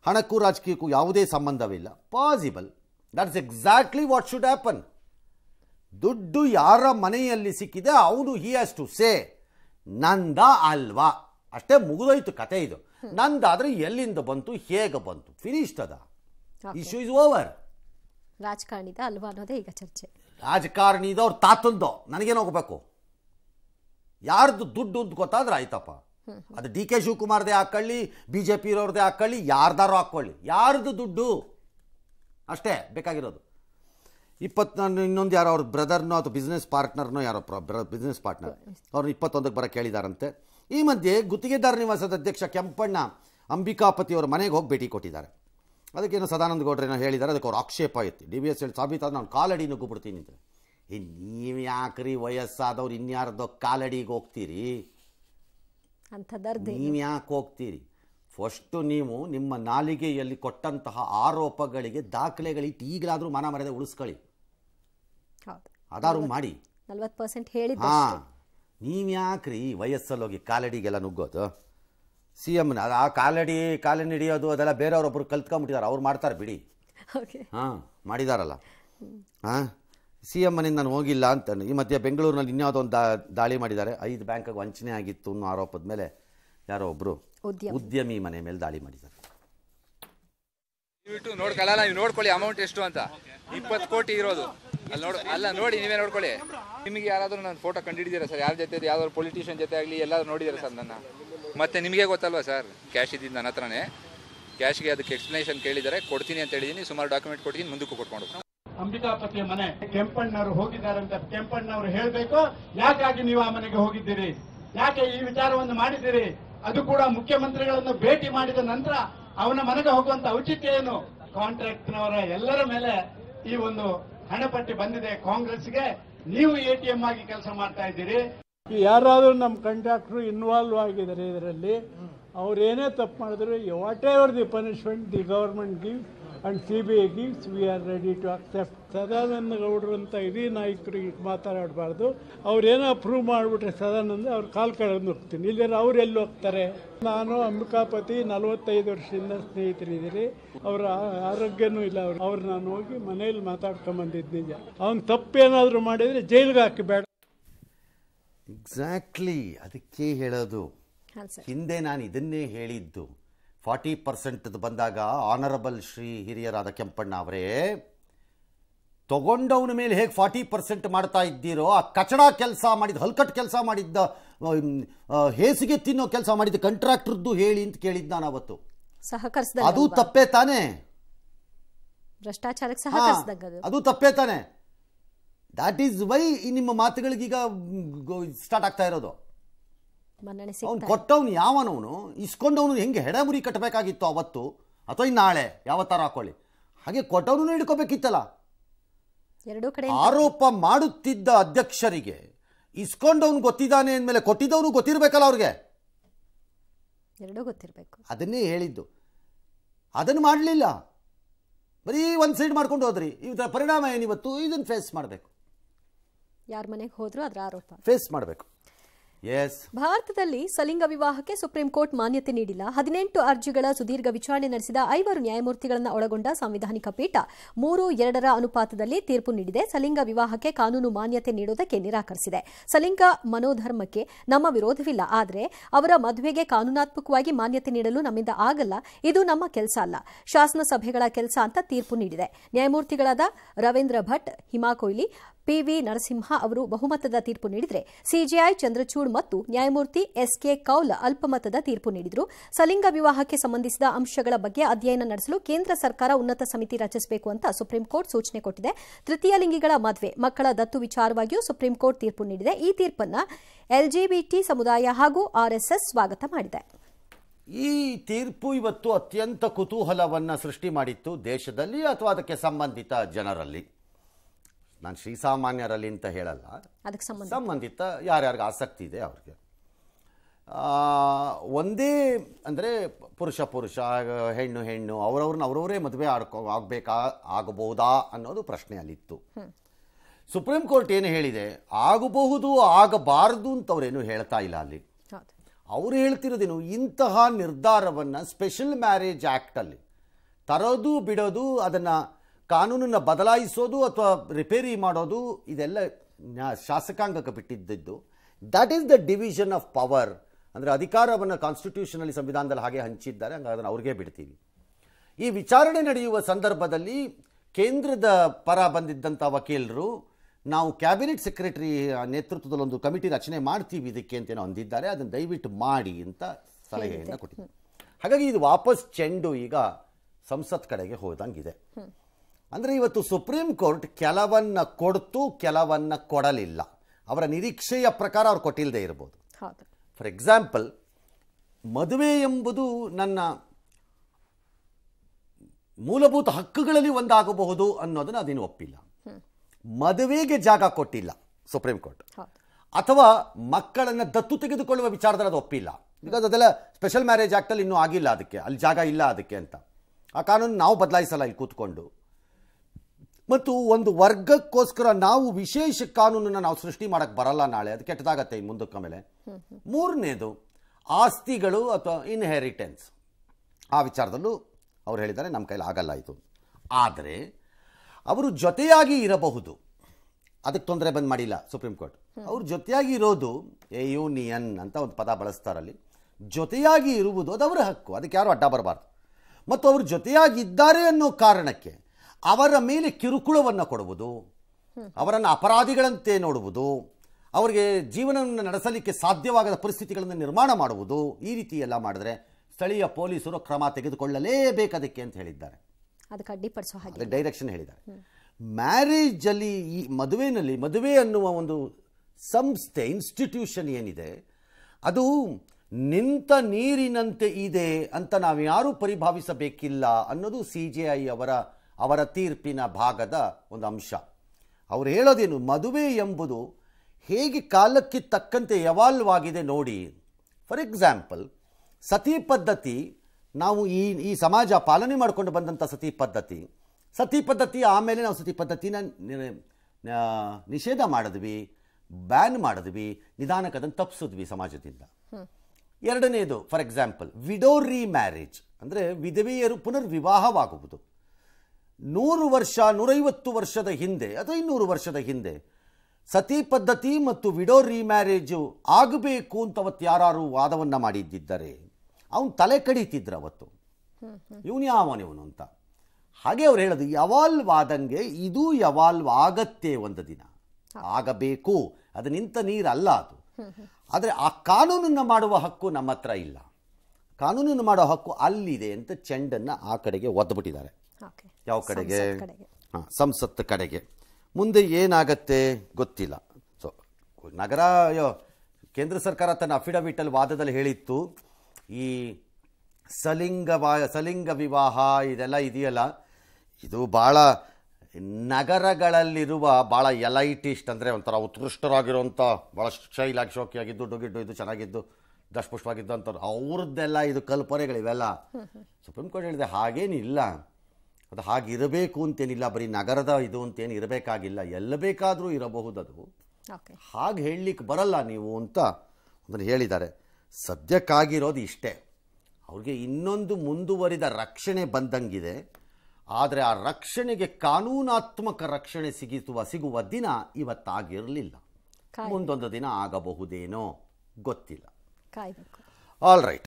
ಹಣಕ್ಕೂ ರಾಜಕೀಯಕ್ಕೂ ಯಾವುದೇ ಸಂಬಂಧವಿಲ್ಲ possible that's exactly what should happen ದುಡ್ಡು ಯಾರ ಮನೆಯಲ್ಲಿ ಸಿಕ್ಕಿದೆ ಅವನು ಹಿ ಹ್ಯಾಸ್ ಟು ಸೇ ನಂದ ಅಲ್ವಾ ಅಷ್ಟೇ ಮುಗಿದೋಯ್ತು ಕತೆ ಇದು ನಂದಾದ್ರೆ ಎಲ್ಲಿಂದ ಬಂತು ಹೇಗೆ ಬಂತು ಫಿನಿಶ್ ಅದ ಇಶ್ಯೂ ಇಸ್ ಓವರ್ ರಾಜಕಾರಣಿದ ಅಲ್ವಾ ಅನ್ನೋದೇ ಈಗ ಚರ್ಚೆ ಅವ್ರ ತಾತಂದೋ ನನಗೇನು ಹೋಗ್ಬೇಕು ಯಾರ್ದು ದುಡ್ಡು ಅಂತ ಗೊತ್ತಾದ್ರೆ ಆಯ್ತಪ್ಪ ಅದು ಡಿ ಕೆ ಶಿವಕುಮಾರ್ದೇ ಹಾಕೊಳ್ಳಿ ಬಿ ಜೆ ಪಿ ಇರೋರದೇ ಹಾಕೊಳ್ಳಿ ಯಾರ್ದಾರು ಹಾಕ್ಕೊಳ್ಳಿ ಯಾರ್ದು ದುಡ್ಡು ಅಷ್ಟೇ ಬೇಕಾಗಿರೋದು ಇಪ್ಪತ್ತು ನಾನು ಇನ್ನೊಂದು ಯಾರೋ ಅವ್ರ ಬ್ರದರ್ನೋ ಅಥವಾ ಬಿಸ್ನೆಸ್ ಪಾರ್ಟ್ನರ್ನೋ ಯಾರೋ ಬ್ರ ಬಿಸ್ನೆಸ್ ಪಾರ್ಟ್ನರ್ ಅವ್ರು ಇಪ್ಪತ್ತೊಂದಕ್ಕೆ ಬರೋ ಕೇಳಿದಾರಂತೆ ಈ ಮಧ್ಯೆ ಗುತ್ತಿಗೆದಾರ ನಿವಾಸದ ಅಧ್ಯಕ್ಷ ಕೆಂಪಣ್ಣ ಅಂಬಿಕಾಪತಿ ಅಂಬಿಕಾಪತಿಯವ್ರ ಮನೆಗೆ ಹೋಗಿ ಭೇಟಿ ಕೊಟ್ಟಿದ್ದಾರೆ ಅದಕ್ಕೇನು ಸದಾನಂದ ಗೌಡ್ರೇನೋ ಹೇಳಿದ್ದಾರೆ ಅದಕ್ಕೆ ಅವ್ರ ಆಕ್ಷೇಪ ಇತ್ತು ಡಿ ವಿ ಎಸ್ ಹೇಳಿ ಸಾಬೀತಾದ ನಾನು ಕಾಲಡಿ ನುಗ್ಗು ಬಿಡ್ತೀನಿ ಅಂತ ನೀವು ನೀವು ಯಾಕ್ರಿ ವಯಸ್ಸಾದವ್ರು ಇನ್ಯಾರ್ದೋ ಕಾಲಡಿಗೆ ಹೋಗ್ತೀರಿ ನೀವು ಯಾಕೆ ಹೋಗ್ತೀರಿ ಫಸ್ಟು ನೀವು ನಿಮ್ಮ ನಾಲಿಗೆಯಲ್ಲಿ ಕೊಟ್ಟಂತಹ ಆರೋಪಗಳಿಗೆ ದಾಖಲೆಗಳಿಟ್ಟು ಈಗಲಾದರೂ ಮನ ಮರೆಯದೆ ಉಳಿಸ್ಕೊಳ್ಳಿ ಅದಾರು ಮಾಡಿ ಹಾಂ ನೀವು ಯಾಕ್ರಿ ವಯಸ್ಸಲ್ಲಿ ಹೋಗಿ ಕಾಲಡಿಗೆಲ್ಲ ನುಗ್ಗೋದು ಸಿ ಎಮ್ನ ಆ ಕಾಲಡಿ ಕಾಲಡಿ ಹಿಡಿಯೋದು ಅದೆಲ್ಲ ಬೇರೆಯವರೊಬ್ಬರು ಕಲ್ತ್ಕೊಂಬಿಟ್ಟಿದ್ದಾರೆ ಅವ್ರು ಮಾಡ್ತಾರೆ ಬಿಡಿ *laughs* ಹಾಂ ಮಾಡಿದಾರಲ್ಲ ಹಾಂ ಸಿ ಎಂ ಮನೆಯಿಂದ ನಾನು ಹೋಗಿಲ್ಲ ಅಂತ ಈ ಮಧ್ಯೆ ಬೆಂಗಳೂರಿನಲ್ಲಿ ಇನ್ಯಾವುದೋ ಒಂದು ದಾಳಿ ಮಾಡಿದ್ದಾರೆ ಐದು ಬ್ಯಾಂಕ್ಗೆ ವಂಚನೆ ಆಗಿತ್ತು ಅನ್ನೋ ಆರೋಪದ ಮೇಲೆ ಯಾರೋ ಒಬ್ಬರು ಉದ್ಯಮಿ ಮನೆ ಮೇಲೆ ದಾಳಿ ಮಾಡಿದ್ದಾರೆ ನೋಡ್ಕೊಳ್ಳಲ್ಲ ನೀವು ನೋಡ್ಕೊಳ್ಳಿ ಅಮೌಂಟ್ ಎಷ್ಟು ಅಂತ ಇಪ್ಪತ್ತು ಕೋಟಿ ಇರೋದು ಅಲ್ಲಿ ನೋಡಿ ಅಲ್ಲ ನೋಡಿ ನೀವೇ ನೋಡ್ಕೊಳ್ಳಿ ನಿಮಗೆ ಯಾರಾದರೂ ನಾನು ಫೋಟೋ ಕಂಡಿದ್ದೀರಾ ಸರ್ ಯಾರ ಜೊತೆ ಯಾವ್ದಾದ್ರು ಪೊಲಿಟಿಷಿಯನ್ ಜೊತೆ ಆಗಲಿ ಎಲ್ಲಾದರೂ ನೋಡಿದ್ದೀರಾ ಸರ್ ನನ್ನ ಮತ್ತೆ ನಿಮಗೆ ಗೊತ್ತಲ್ವಾ ಸರ್ ಕ್ಯಾಶ್ ಇದ್ದಿದ್ದು ನನ್ನ ಹತ್ರನೇ ಕ್ಯಾಶ್ಗೆ ಅದಕ್ಕೆ ಎಕ್ಸ್ಪ್ಲನೇಷನ್ ಕೇಳಿದಾರೆ ಕೊಡ್ತೀನಿ ಅಂತ ಹೇಳಿದ್ದೀನಿ ಸುಮಾರು ಡಾಕ್ಯುಮೆಂಟ್ ಕೊಡ್ತೀನಿ ಮುಂದಕ್ಕೂ ಕೊಟ್ಕೊಂಡು ಅಂಬಿಕಾಪತಿಯ ಮನೆ ಕೆಂಪಣ್ಣವರು ಅಂತ ಕೆಂಪಣ್ಣವರು ಹೇಳಬೇಕು ಯಾಕಾಗಿ ನೀವು ಆ ಮನೆಗೆ ಹೋಗಿದ್ದೀರಿ ಯಾಕೆ ಈ ವಿಚಾರವನ್ನು ಮಾಡಿದ್ದೀರಿ ಅದು ಕೂಡ ಮುಖ್ಯಮಂತ್ರಿಗಳನ್ನು ಭೇಟಿ ಮಾಡಿದ ನಂತರ ಅವನ ಮನೆಗೆ ಹೋಗುವಂತ ಔಚಿತ್ಯ ಏನು ಕಾಂಟ್ರಾಕ್ಟ್ನವರ ಎಲ್ಲರ ಮೇಲೆ ಈ ಒಂದು ಹಣಪಟ್ಟಿ ಬಂದಿದೆ ಕಾಂಗ್ರೆಸ್ಗೆ ನೀವು ಎಟಿಎಂ ಆಗಿ ಕೆಲಸ ಮಾಡ್ತಾ ಇದ್ದೀರಿ ಯಾರಾದರೂ ನಮ್ಮ ಕಾಂಟ್ರಾಕ್ಟರ್ ಇನ್ವಾಲ್ವ್ ಆಗಿದ್ದಾರೆ ಇದರಲ್ಲಿ ಅವ್ರೇನೇ ತಪ್ಪು ಮಾಡಿದ್ರು whatever the punishment the government give and C B I gives we are ready to accept Sadananda ಗೌಡರು ಅಂತ ಇಡೀ ನಾಯಕರಿಗೆ ಮಾತಾಡಬಾರ್ದು ಅವ್ರೇನೋ ಅಪ್ರೂವ್ ಮಾಡಿಬಿಟ್ರೆ ಸದಾನಂದ ಅವ್ರ ಕಾಲು ಕೆಳಗೆ ಹೋಗ್ತೀನಿ ಇಲ್ಲದ್ರೆ ಅವ್ರು ಎಲ್ಲಿ ಹೋಗ್ತಾರೆ ನಾನು ಅಂಬಿಕಾಪತಿ ನಲವತ್ತೈದು ವರ್ಷದಿಂದ ಸ್ನೇಹಿತರಿದ್ದೀರಿ ಅವರ ಆರೋಗ್ಯನೂ ಇಲ್ಲ ಅವರು ಅವ್ರು ನಾನು ಹೋಗಿ ಮನೆಯಲ್ಲಿ ಮಾತಾಡ್ಕೊಂಬಂದಿದ್ದು ನಿಜ ಅವ್ನು ತಪ್ಪೇನಾದರೂ ಮಾಡಿದರೆ ಜೈಲಿಗೆ ಹಾಕಿಬೇಡ ಎಕ್ಸಾಕ್ಟ್ಲಿ ಅದಕ್ಕೆ ಹೇಳೋದು ಹಿಂದೆ ನಾನು ಇದನ್ನೇ ಹೇಳಿದ್ದು ಫಾರ್ಟಿ ಪರ್ಸೆಂಟ್ದು ಬಂದಾಗ ಆನರಬಲ್ ಶ್ರೀ ಹಿರಿಯರಾದ ಕೆಂಪಣ್ಣ ಅವರೇ ತಗೊಂಡವನ ಮೇಲೆ ಹೇಗೆ ಫಾರ್ಟಿ ಪರ್ಸೆಂಟ್ ಮಾಡ್ತಾ ಇದ್ದೀರೋ ಆ ಕಚಡ ಕೆಲಸ ಮಾಡಿದ ಹಲ್ಕಟ್ ಕೆಲಸ ಮಾಡಿದ್ದ ಹೇಸಿಗೆ ತಿನ್ನೋ ಕೆಲಸ ಮಾಡಿದ್ದ ಕಂಟ್ರಾಕ್ಟರ್ದು ಹೇಳಿ ಅಂತ ಕೇಳಿದ್ ನಾನು ಅವತ್ತು ಸಹಕರಿಸಿದ ಅದು ತಪ್ಪೇ ತಾನೆ ಭ್ರಷ್ಟಾಚಾರಕ್ಕೆ ಅದು ತಪ್ಪೇ ತಾನೆ ದಾಟ್ ಈಸ್ ವೈ ನಿಮ್ಮ ಮಾತುಗಳಿಗೀಗ ಸ್ಟಾರ್ಟ್ ಆಗ್ತಾ ಇರೋದು ಮನ್ನಣೆ ಅವ್ನು ಕೊಟ್ಟವನು ಯಾವನವನು ಇಸ್ಕೊಂಡವನು ಹೆಂಗೆ ಹೆಡಮುರಿ ಕಟ್ಟಬೇಕಾಗಿತ್ತು ಅವತ್ತು ಅಥವಾ ಇನ್ನು ನಾಳೆ ಥರ ಹಾಕೊಳ್ಳಿ ಹಾಗೆ ಕೊಟ್ಟವನು ಹಿಡ್ಕೋಬೇಕಿತ್ತಲ್ಲ ಎರಡೂ ಕಡೆ ಆರೋಪ ಮಾಡುತ್ತಿದ್ದ ಅಧ್ಯಕ್ಷರಿಗೆ ಇಸ್ಕೊಂಡವನು ಗೊತ್ತಿದ್ದಾನೆ ಅಂದಮೇಲೆ ಕೊಟ್ಟಿದ್ದವನು ಗೊತ್ತಿರಬೇಕಲ್ಲ ಅವ್ರಿಗೆ ಎರಡೂ ಗೊತ್ತಿರಬೇಕು ಅದನ್ನೇ ಹೇಳಿದ್ದು ಅದನ್ನು ಮಾಡಲಿಲ್ಲ ಬರೀ ಒಂದು ಸೈಡ್ ಮಾಡ್ಕೊಂಡು ಹೋದ್ರಿ ಇದರ ಪರಿಣಾಮ ಏನಿವತ್ತು ಇದನ್ನು ಫೇಸ್ ಮಾಡಬೇಕು ಯಾರ ಮನೆಗೆ ಹೋದರೂ ಅದರ ಆರೋಪ ಫೇಸ್ ಮಾಡಬೇಕು ಭಾರತದಲ್ಲಿ ಸಲಿಂಗ ವಿವಾಹಕ್ಕೆ ಸುಪ್ರೀಂ ಕೋರ್ಟ್ ಮಾನ್ಯತೆ ನೀಡಿಲ್ಲ ಹದಿನೆಂಟು ಅರ್ಜಿಗಳ ಸುದೀರ್ಘ ವಿಚಾರಣೆ ನಡೆಸಿದ ಐವರು ನ್ಯಾಯಮೂರ್ತಿಗಳನ್ನು ಒಳಗೊಂಡ ಸಾಂವಿಧಾನಿಕ ಪೀಠ ಮೂರು ಎರಡರ ಅನುಪಾತದಲ್ಲಿ ತೀರ್ಪು ನೀಡಿದೆ ಸಲಿಂಗ ವಿವಾಹಕ್ಕೆ ಕಾನೂನು ಮಾನ್ಯತೆ ನೀಡುವುದಕ್ಕೆ ನಿರಾಕರಿಸಿದೆ ಸಲಿಂಗ ಮನೋಧರ್ಮಕ್ಕೆ ನಮ್ಮ ವಿರೋಧವಿಲ್ಲ ಆದರೆ ಅವರ ಮದುವೆಗೆ ಕಾನೂನಾತ್ಮಕವಾಗಿ ಮಾನ್ಯತೆ ನೀಡಲು ನಮ್ಮಿಂದ ಆಗಲ್ಲ ಇದು ನಮ್ಮ ಕೆಲಸ ಅಲ್ಲ ಶಾಸನ ಸಭೆಗಳ ಕೆಲಸ ಅಂತ ತೀರ್ಪು ನೀಡಿದೆ ನ್ಯಾಯಮೂರ್ತಿಗಳಾದ ರವೀಂದ್ರ ಭಟ್ ಹಿಮಾ ಕೊಹ್ಲಿ ಪಿವಿ ನರಸಿಂಹ ಅವರು ಬಹುಮತದ ತೀರ್ಪು ನೀಡಿದರೆ ಸಿಜಿಐ ಚಂದ್ರಚೂಡ್ ಮತ್ತು ನ್ಯಾಯಮೂರ್ತಿ ಎಸ್ಕೆ ಕೌಲ್ ಅಲ್ಪಮತದ ತೀರ್ಪು ನೀಡಿದರು ಸಲಿಂಗ ವಿವಾಹಕ್ಕೆ ಸಂಬಂಧಿಸಿದ ಅಂಶಗಳ ಬಗ್ಗೆ ಅಧ್ಯಯನ ನಡೆಸಲು ಕೇಂದ್ರ ಸರ್ಕಾರ ಉನ್ನತ ಸಮಿತಿ ರಚಿಸಬೇಕು ಅಂತ ಸುಪ್ರೀಂ ಕೋರ್ಟ್ ಸೂಚನೆ ಕೊಟ್ಟಿದೆ ತೃತೀಯ ಲಿಂಗಿಗಳ ಮದುವೆ ಮಕ್ಕಳ ದತ್ತು ವಿಚಾರವಾಗಿಯೂ ಸುಪ್ರೀಂ ಕೋರ್ಟ್ ತೀರ್ಪು ನೀಡಿದೆ ಈ ತೀರ್ಪನ್ನು ಎಲ್ಜಿಬಿಟಿ ಸಮುದಾಯ ಹಾಗೂ ಆರ್ಎಸ್ಎಸ್ ಸ್ವಾಗತ ಮಾಡಿದೆ ಈ ತೀರ್ಪು ಇವತ್ತು ಅತ್ಯಂತ ಕುತೂಹಲವನ್ನು ಸೃಷ್ಟಿ ಮಾಡಿತ್ತು ದೇಶದಲ್ಲಿ ಅಥವಾ ಅದಕ್ಕೆ ಸಂಬಂಧಿತ ಜನರಲ್ಲಿ ನಾನು ಶ್ರೀಸಾಮಾನ್ಯರಲ್ಲಿ ಅಂತ ಹೇಳಲ್ಲ ಅದಕ್ಕೆ ಸಂಬಂಧಿತ ಯಾರ್ಯಾರಿಗೆ ಆಸಕ್ತಿ ಇದೆ ಅವ್ರಿಗೆ ಒಂದೇ ಅಂದರೆ ಪುರುಷ ಪುರುಷ ಹೆಣ್ಣು ಹೆಣ್ಣು ಅವರವ್ರನ್ನ ಅವರವರೇ ಮದುವೆ ಆಡ್ಕೊ ಆಗಬೇಕಾ ಆಗಬಹುದಾ ಅನ್ನೋದು ಪ್ರಶ್ನೆ ಅಲ್ಲಿತ್ತು ಸುಪ್ರೀಂ ಕೋರ್ಟ್ ಏನು ಹೇಳಿದೆ ಆಗಬಹುದು ಆಗಬಾರದು ಅಂತ ಅವ್ರೇನು ಹೇಳ್ತಾ ಇಲ್ಲ ಅಲ್ಲಿ ಅವರು ಹೇಳ್ತಿರೋದೇನು ಇಂತಹ ನಿರ್ಧಾರವನ್ನು ಸ್ಪೆಷಲ್ ಮ್ಯಾರೇಜ್ ಆ್ಯಕ್ಟಲ್ಲಿ ತರೋದು ಬಿಡೋದು ಅದನ್ನು ಕಾನೂನನ್ನು ಬದಲಾಯಿಸೋದು ಅಥವಾ ರಿಪೇರಿ ಮಾಡೋದು ಇದೆಲ್ಲ ಶಾಸಕಾಂಗಕ್ಕೆ ಬಿಟ್ಟಿದ್ದದ್ದು that is the division of power ಅಂದರೆ ಅಧಿಕಾರವನ್ನು ಕಾನ್ಸ್ಟಿಟ್ಯೂಷನಲ್ಲಿ ಸಂವಿಧಾನದಲ್ಲಿ ಹಾಗೆ ಹಂಚಿದ್ದಾರೆ ಹಂಗ ಅದನ್ನು ಅವ್ರಿಗೆ ಬಿಡ್ತೀವಿ ಈ ವಿಚಾರಣೆ ನಡೆಯುವ ಸಂದರ್ಭದಲ್ಲಿ ಕೇಂದ್ರದ ಪರ ಬಂದಿದ್ದಂಥ ವಕೀಲರು ನಾವು ಕ್ಯಾಬಿನೆಟ್ ಸೆಕ್ರೆಟರಿ ನೇತೃತ್ವದಲ್ಲಿ ಒಂದು ಕಮಿಟಿ ರಚನೆ ಮಾಡ್ತೀವಿ ಇದಕ್ಕೆ ಏನೋ ಅಂದಿದ್ದಾರೆ ಅದನ್ನು ದಯವಿಟ್ಟು ಮಾಡಿ ಅಂತ ಸಲಹೆಯನ್ನು ಕೊಟ್ಟಿದ್ದೆ ಹಾಗಾಗಿ ಇದು ವಾಪಸ್ ಚೆಂಡು ಈಗ ಸಂಸತ್ ಕಡೆಗೆ ಹೋದಂಗಿದೆ ಅಂದರೆ ಇವತ್ತು ಸುಪ್ರೀಂ ಕೋರ್ಟ್ ಕೆಲವನ್ನ ಕೊಡ್ತು ಕೆಲವನ್ನ ಕೊಡಲಿಲ್ಲ ಅವರ ನಿರೀಕ್ಷೆಯ ಪ್ರಕಾರ ಅವ್ರು ಕೊಟ್ಟಿಲ್ಲದೆ ಇರ್ಬೋದು ಫಾರ್ ಎಕ್ಸಾಂಪಲ್ ಮದುವೆ ಎಂಬುದು ನನ್ನ ಮೂಲಭೂತ ಹಕ್ಕುಗಳಲ್ಲಿ ಒಂದಾಗಬಹುದು ಅನ್ನೋದನ್ನು ಅದೇನು ಒಪ್ಪಿಲ್ಲ ಮದುವೆಗೆ ಜಾಗ ಕೊಟ್ಟಿಲ್ಲ ಸುಪ್ರೀಂ ಕೋರ್ಟ್ ಅಥವಾ ಮಕ್ಕಳನ್ನು ದತ್ತು ತೆಗೆದುಕೊಳ್ಳುವ ವಿಚಾರದಲ್ಲಿ ಅದು ಒಪ್ಪಿಲ್ಲ ಬಿಕಾಸ್ ಅದೆಲ್ಲ ಸ್ಪೆಷಲ್ ಮ್ಯಾರೇಜ್ ಆ್ಯಕ್ಟಲ್ಲಿ ಇನ್ನೂ ಆಗಿಲ್ಲ ಅದಕ್ಕೆ ಅಲ್ಲಿ ಜಾಗ ಇಲ್ಲ ಅದಕ್ಕೆ ಅಂತ ಆ ಕಾನೂನು ನಾವು ಬದಲಾಯಿಸಲ್ಲ ಇಲ್ಲಿ ಕೂತ್ಕೊಂಡು ಮತ್ತು ಒಂದು ವರ್ಗಕ್ಕೋಸ್ಕರ ನಾವು ವಿಶೇಷ ಕಾನೂನನ್ನು ನಾವು ಸೃಷ್ಟಿ ಮಾಡಕ್ ಬರಲ್ಲ ನಾಳೆ ಅದು ಕೆಟ್ಟದಾಗತ್ತೆ ಮುಂದಕ್ಕ ಮೇಲೆ ಮೂರನೇದು ಆಸ್ತಿಗಳು ಅಥವಾ ಇನ್ಹೆರಿಟೆನ್ಸ್ ಆ ವಿಚಾರದಲ್ಲೂ ಅವ್ರು ಹೇಳಿದ್ದಾರೆ ನಮ್ಮ ಕೈಲಿ ಆಗಲ್ಲ ಇದು ಆದರೆ ಅವರು ಜೊತೆಯಾಗಿ ಇರಬಹುದು ಅದಕ್ಕೆ ತೊಂದರೆ ಬಂದು ಮಾಡಿಲ್ಲ ಸುಪ್ರೀಂ ಕೋರ್ಟ್ ಅವ್ರ ಜೊತೆಯಾಗಿ ಇರೋದು ಎ ಯೂನಿಯನ್ ಅಂತ ಒಂದು ಪದ ಬಳಸ್ತಾರಲ್ಲಿ ಜೊತೆಯಾಗಿ ಇರುವುದು ಅದು ಅವರ ಹಕ್ಕು ಅದಕ್ಕೆ ಯಾರು ಅಡ್ಡ ಬರಬಾರ್ದು ಮತ್ತು ಅವರು ಜೊತೆಯಾಗಿದ್ದಾರೆ ಅನ್ನೋ ಕಾರಣಕ್ಕೆ ಅವರ ಮೇಲೆ ಕಿರುಕುಳವನ್ನು ಕೊಡುವುದು ಅವರನ್ನು ಅಪರಾಧಿಗಳಂತೆ ನೋಡುವುದು ಅವರಿಗೆ ಜೀವನವನ್ನು ನಡೆಸಲಿಕ್ಕೆ ಸಾಧ್ಯವಾಗದ ಪರಿಸ್ಥಿತಿಗಳನ್ನು ನಿರ್ಮಾಣ ಮಾಡುವುದು ಈ ರೀತಿ ಎಲ್ಲ ಮಾಡಿದ್ರೆ ಸ್ಥಳೀಯ ಪೊಲೀಸರು ಕ್ರಮ ತೆಗೆದುಕೊಳ್ಳಲೇಬೇಕದಕ್ಕೆ ಅಂತ ಹೇಳಿದ್ದಾರೆ ಅದಕ್ಕೆ ಡೈರೆಕ್ಷನ್ ಹೇಳಿದ್ದಾರೆ ಮ್ಯಾರೇಜಲ್ಲಿ ಈ ಮದುವೆಯಲ್ಲಿ ಮದುವೆ ಅನ್ನುವ ಒಂದು ಸಂಸ್ಥೆ ಇನ್ಸ್ಟಿಟ್ಯೂಷನ್ ಏನಿದೆ ಅದು ನಿಂತ ನೀರಿನಂತೆ ಇದೆ ಅಂತ ನಾವು ಯಾರೂ ಪರಿಭಾವಿಸಬೇಕಿಲ್ಲ ಅನ್ನೋದು ಸಿ ಜೆ ಐ ಅವರ ಅವರ ತೀರ್ಪಿನ ಭಾಗದ ಒಂದು ಅಂಶ ಅವರು ಹೇಳೋದೇನು ಮದುವೆ ಎಂಬುದು ಹೇಗೆ ಕಾಲಕ್ಕೆ ತಕ್ಕಂತೆ ಎವಾಲ್ವ್ ಆಗಿದೆ ನೋಡಿ ಫಾರ್ ಎಕ್ಸಾಂಪಲ್ ಸತಿ ಪದ್ಧತಿ ನಾವು ಈ ಈ ಸಮಾಜ ಪಾಲನೆ ಮಾಡಿಕೊಂಡು ಬಂದಂಥ ಸತಿ ಪದ್ಧತಿ ಸತಿ ಪದ್ಧತಿ ಆಮೇಲೆ ನಾವು ಸತಿ ಪದ್ಧತಿನ ನಿಷೇಧ ಮಾಡಿದ್ವಿ ಬ್ಯಾನ್ ಮಾಡಿದ್ವಿ ನಿಧಾನಕ್ಕೆ ಅದನ್ನು ತಪ್ಪಿಸಿದ್ವಿ ಸಮಾಜದಿಂದ ಎರಡನೇದು for example widow remarriage ಅಂದರೆ ವಿಧವೆಯರು ಪುನರ್ವಿವಾಹವಾಗುವುದು ನೂರು ವರ್ಷ ನೂರೈವತ್ತು ವರ್ಷದ ಹಿಂದೆ ಅಥವಾ ಇನ್ನೂರು ವರ್ಷದ ಹಿಂದೆ ಸತಿ ಪದ್ಧತಿ ಮತ್ತು ವಿಡೋ ರೀಮ್ಯಾರೇಜು ಆಗಬೇಕು ಅಂತ ಅವತ್ತು ಯಾರು ವಾದವನ್ನು ಮಾಡಿದ್ದಿದ್ದಾರೆ ಅವನು ತಲೆ ಕಡಿತಿದ್ರು ಅವತ್ತು ಇವನು ಯಾವನಿವನು ಅಂತ ಹಾಗೆ ಅವ್ರು ಹೇಳೋದು ಯವಾಲ್ವ್ ಆದಂಗೆ ಇದು ಯವಾಲ್ವ್ ಆಗತ್ತೆ ಒಂದು ದಿನ ಆಗಬೇಕು ಅದು ನಿಂತ ನೀರಲ್ಲ ಅದು ಆದರೆ ಆ ಕಾನೂನನ್ನು ಮಾಡುವ ಹಕ್ಕು ನಮ್ಮ ಹತ್ರ ಇಲ್ಲ ಕಾನೂನನ್ನು ಮಾಡೋ ಹಕ್ಕು ಅಲ್ಲಿದೆ ಅಂತ ಚೆಂಡನ್ನು ಆ ಕಡೆಗೆ ಒದ್ದುಬಿಟ್ಟಿದ್ದಾರೆ ಯಾವ ಕಡೆಗೆ ಸಂಸತ್ ಸಂಸತ್ತು ಕಡೆಗೆ ಮುಂದೆ ಏನಾಗತ್ತೆ ಗೊತ್ತಿಲ್ಲ ಸೊ ನಗರ ಕೇಂದ್ರ ಸರ್ಕಾರ ತನ್ನ ಅಲ್ಲಿ ವಾದದಲ್ಲಿ ಹೇಳಿತ್ತು ಈ ಸಲಿಂಗ ಸಲಿಂಗ ವಿವಾಹ ಇದೆಲ್ಲ ಇದೆಯಲ್ಲ ಇದು ಬಹಳ ನಗರಗಳಲ್ಲಿರುವ ಭಾಳ ಎಲೈಟಿಸ್ಟ್ ಅಂದರೆ ಒಂಥರ ಉತ್ಕೃಷ್ಟರಾಗಿರುವಂಥ ಭಾಳ ಶೈಲಾಗಿ ಶೋಕಿಯಾಗಿದ್ದು ಡುಗಿಡ್ಡು ಇದು ಚೆನ್ನಾಗಿದ್ದು ದಶಪುಷ್ಪವಾಗಿದ್ದು ಅಂತ ಅವ್ರದ್ದೆಲ್ಲ ಇದು ಕಲ್ಪನೆಗಳಿವೆಲ್ಲ ಸುಪ್ರೀಂ ಕೋರ್ಟ್ ಹೇಳಿದೆ ಹಾಗೇನಿಲ್ಲ ಅದು ಹಾಗಿರಬೇಕು ಅಂತೇನಿಲ್ಲ ಬರೀ ನಗರದ ಇದು ಅಂತೇನು ಇರಬೇಕಾಗಿಲ್ಲ ಎಲ್ಲ ಬೇಕಾದರೂ ಇರಬಹುದು ಅದು ಹಾಗೆ ಹೇಳಲಿಕ್ಕೆ ಬರಲ್ಲ ನೀವು ಅಂತ ಅದನ್ನು ಹೇಳಿದ್ದಾರೆ ಸದ್ಯಕ್ಕಾಗಿರೋದು ಇಷ್ಟೇ ಅವ್ರಿಗೆ ಇನ್ನೊಂದು ಮುಂದುವರಿದ ರಕ್ಷಣೆ ಬಂದಂಗಿದೆ ಆದರೆ ಆ ರಕ್ಷಣೆಗೆ ಕಾನೂನಾತ್ಮಕ ರಕ್ಷಣೆ ಸಿಗಿಸುವ ಸಿಗುವ ದಿನ ಇವತ್ತಾಗಿರಲಿಲ್ಲ ಮುಂದೊಂದು ದಿನ ಆಗಬಹುದೇನೋ ಗೊತ್ತಿಲ್ಲ ಆಲ್ ರೈಟ್